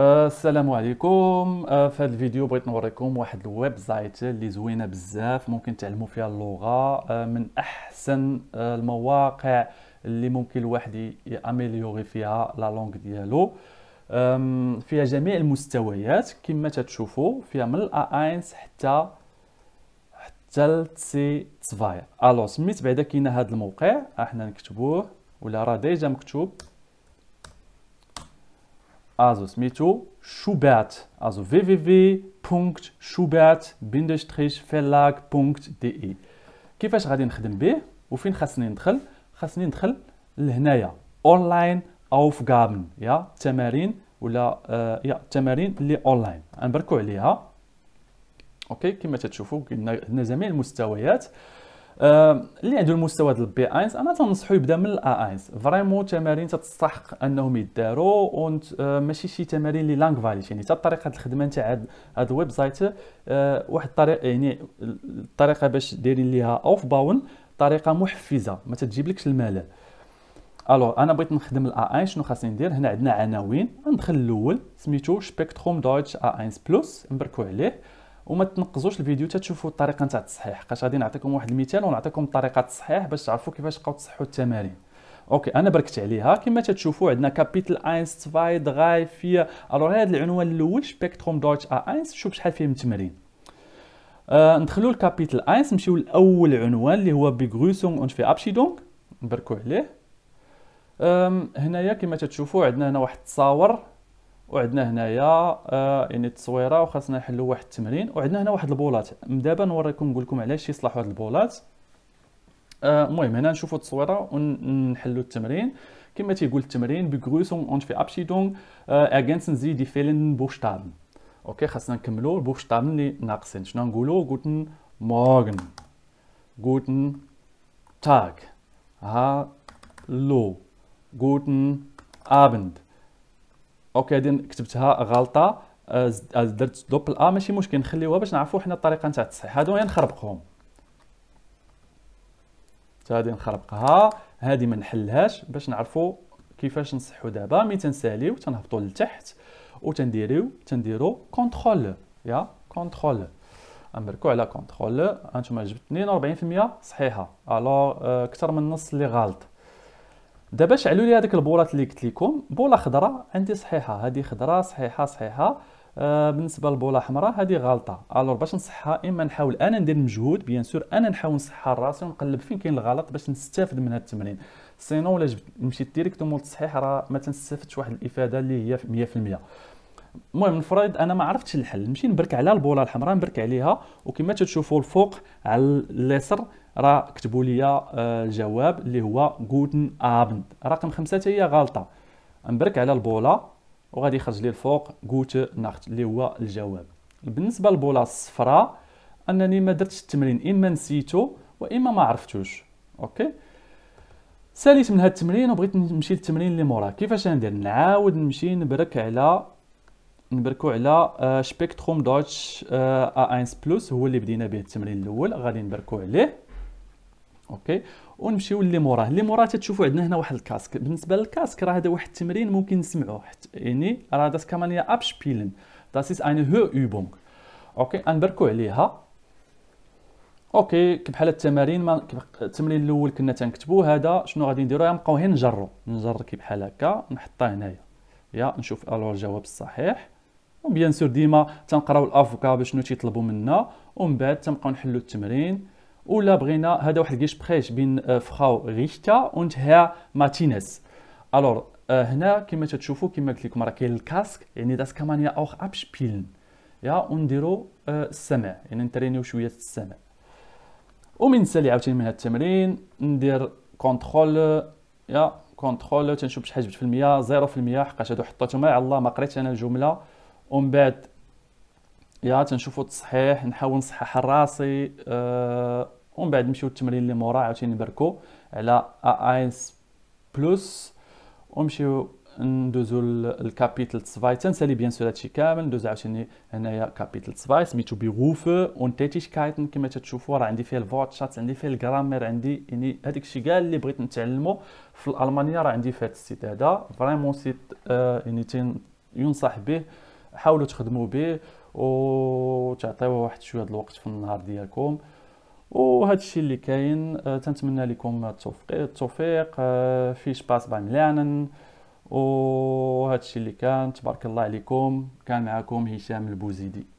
آه، السلام عليكم آه، في هذا الفيديو بغيت نوريكم واحد الويب سايت اللي زوينه بزاف ممكن تعلموا فيها اللغه آه، من احسن المواقع اللي ممكن الواحد ياميليوري فيها لا لونغ ديالو فيها جميع المستويات كما تتشوفوا فيها من الا 1 حتى حتى سي 2 الو سميت بعدا كاين هذا الموقع احنا نكتبوه ولا راه ديجا مكتوب Also smeto Schubert, also www.schubert-verlag.de كيفاش غادي نخدم به وفين خاصني ندخل خاصني ندخل لهنايا اونلاين اوفغابن يا تمارين ولا آه يا التمارين اللي اونلاين غنبركو عليها اوكي كما تتشوفوا قلنا هنا جميع المستويات اللي عنده المستوى ديال البي 1 انا تنصحو يبدا من الا 1 فريمون تمارين تستحق انهم يداروا وانت آه، ماشي شي تمارين اللي لانغ فاليش يعني حتى طريقه الخدمه نتاع هاد الويب سايت آه، واحد الطريقه يعني الطريقه باش دايرين ليها اوف باون طريقه محفزه ما تجيبلكش الملل الو انا بغيت نخدم الا 1 شنو خاصني ندير هنا عندنا عناوين ندخل الاول سميتو سبيكتروم دويتش ا 1 بلس نبركو عليه وما تنقزوش الفيديو تشوفوا الطريقه نتاع التصحيح حقاش غادي نعطيكم واحد المثال ونعطيكم طريقه التصحيح باش تعرفوا كيفاش تبقاو تصحوا التمارين اوكي انا بركت عليها كما تشوفوا عندنا كابيتل 1 2 3 4 الوغ هذا العنوان الاول سبيكتروم دويتش ا 1 شوف شحال فيه من تمرين آه ندخلوا لكابيتل 1 نمشيو لاول عنوان اللي هو بيغروسون اون في ابشيدون نبركو عليه هنايا كما تشوفوا عندنا هنا واحد التصاور وعندنا هنايا آه، يعني التصويره وخاصنا نحلو واحد التمرين وعندنا هنا واحد البولات دابا نوريكم نقول لكم علاش يصلحوا هذه البولات آه، المهم هنا نشوفوا التصويره ونحلو التمرين كما تيقول التمرين بغروسون اون في ابشيدون آه زي دي فيلن بوشتابن اوكي خاصنا نكملو البوشتابن اللي ناقصين شنو نقولو غوتن مورغن غوتن تاغ لو غوتن ابند اوكي هذه كتبتها غلطه آه، آه، درت دوبل ا ماشي مشكل نخليوها باش نعرفوا حنا الطريقه نتاع التصحيح هادو نخربقهم هذه نخربقها هذه ما نحلهاش باش نعرفوا كيفاش نصحوا دابا مي تنساليو تنهبطوا لتحت وتنديريو تنديرو كونترول يا كونترول نبركو على كونترول انتما جبت 42% صحيحه الوغ اكثر آه، من النص اللي غلط دابا شعلوا لي هذيك البولات اللي قلت لكم بوله خضراء عندي صحيحه هذه خضراء صحيحه صحيحه آه بالنسبه للبوله حمراء هذه غلطه الور باش نصحها اما نحاول انا ندير مجهود بيان سور انا نحاول نصحها راسي ونقلب فين كاين الغلط باش نستافد من هذا التمرين سينو الا مشيت مول التصحيح راه ما تنستافدش واحد الافاده اللي هي 100% المهم نفرض انا ما عرفتش الحل نمشي نبرك على البوله الحمراء نبرك عليها وكما تشوفوا الفوق على اليسر راه كتبوا لي آه، الجواب اللي هو غوتن ابند رقم خمسة هي غلطه نبرك على البوله وغادي يخرج لي الفوق غوت ناخت اللي هو الجواب بالنسبه للبوله الصفراء انني ما درتش التمرين اما نسيتو واما ما عرفتوش اوكي ساليت من هاد التمرين وبغيت نمشي للتمرين اللي موراه كيفاش ندير نعاود نمشي نبرك على نبركو على سبيكتروم دوتش ا 1 بلس هو اللي بدينا به التمرين الاول غادي نبركو عليه اوكي ونمشيو اللي موراه اللي موراه تتشوفوا عندنا هنا واحد الكاسك بالنسبه للكاسك راه هذا واحد التمرين ممكن نسمعوه يعني راه داس كمان يا ابشبيلن از اين هو اوبونغ اوكي انبركو عليها اوكي بحال التمارين ما التمرين الاول كنا تنكتبو هذا شنو غادي نديرو غنبقاو غير نجرو نجر كي بحال هكا نحطها هنايا يا نشوف الو الجواب الصحيح وبيان سور ديما تنقراو الافوكا باش شنو تيطلبوا منا ومن بعد تنبقاو نحلو التمرين ولا بغينا هذا واحد بخيش بين فخاو ريشتا و هير مارتينيز الوغ هنا كما تشوفوا كما قلت لكم راه كاين الكاسك يعني داس كمان يا اوخ ابشبيلن يا نديرو السمع يعني نترينيو شويه السمع ومن سالي عاوتاني من هذا التمرين ندير كونترول يا كونترول تنشوف شحال جبت في المية زيرو في المية حقاش هادو حطيتهم على الله ما قريتش انا الجمله ومن بعد يا تنشوفوا التصحيح نحاول نصحح راسي أه ومن بعد نمشيو للتمرين اللي موراه عاوتاني نبركو على A1 بلس ونمشيو ندوزو للكابيتل 2 تنسالي بيان سور هادشي كامل ندوز عاوتاني هنايا كابيتل 2 سميتو بيغوفه اون تيتيشكايتن كما تتشوفوا راه عندي فيه شات عندي فيه الجرامير عندي يعني هذاك الشيء كاع اللي بغيت نتعلمو في المانيا راه عندي في هاد السيت هذا فريمون سيت آه، يعني تين ينصح به حاولوا تخدموا به وتعطيوه واحد شويه الوقت في النهار ديالكم وهذا الشيء اللي كاين آه، تنتمنى لكم التوفيق التوفيق آه، في شباس بعملانا وهذا الشيء اللي كان تبارك الله عليكم كان معكم هشام البوزيدي